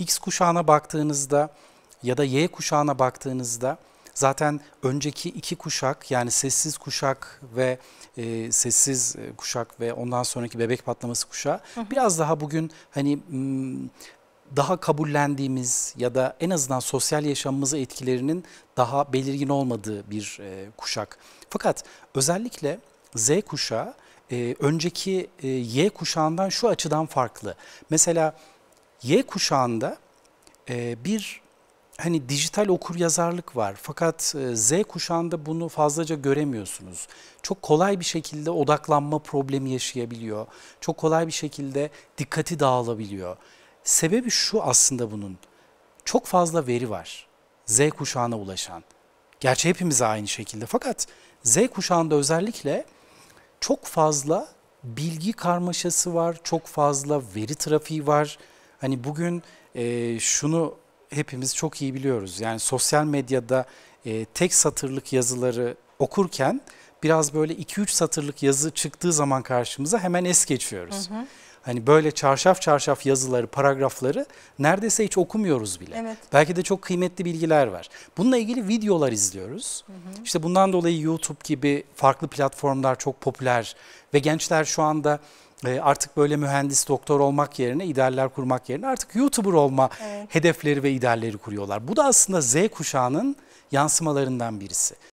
X kuşağına baktığınızda ya da Y kuşağına baktığınızda zaten önceki iki kuşak yani sessiz kuşak ve e, sessiz e, kuşak ve ondan sonraki bebek patlaması kuşağı hı hı. biraz daha bugün hani hmm, daha kabullendiğimiz ya da en azından sosyal yaşamımızı etkilerinin daha belirgin olmadığı bir e, kuşak. Fakat özellikle Z kuşağı e, önceki e, Y kuşağından şu açıdan farklı. Mesela Y kuşağında e, bir hani dijital okur yazarlık var fakat e, Z kuşağında bunu fazlaca göremiyorsunuz. Çok kolay bir şekilde odaklanma problemi yaşayabiliyor. Çok kolay bir şekilde dikkati dağılabiliyor. Sebebi şu aslında bunun. Çok fazla veri var Z kuşağına ulaşan. Gerçi hepimiz aynı şekilde fakat Z kuşağında özellikle çok fazla bilgi karmaşası var, çok fazla veri trafiği var. Hani bugün e, şunu hepimiz çok iyi biliyoruz. Yani sosyal medyada e, tek satırlık yazıları okurken biraz böyle 2-3 satırlık yazı çıktığı zaman karşımıza hemen es geçiyoruz. Hı hı. Hani böyle çarşaf çarşaf yazıları, paragrafları neredeyse hiç okumuyoruz bile. Evet. Belki de çok kıymetli bilgiler var. Bununla ilgili videolar izliyoruz. Hı hı. İşte bundan dolayı YouTube gibi farklı platformlar çok popüler ve gençler şu anda ee, artık böyle mühendis, doktor olmak yerine, idealler kurmak yerine artık YouTuber olma evet. hedefleri ve idealleri kuruyorlar. Bu da aslında Z kuşağının yansımalarından birisi.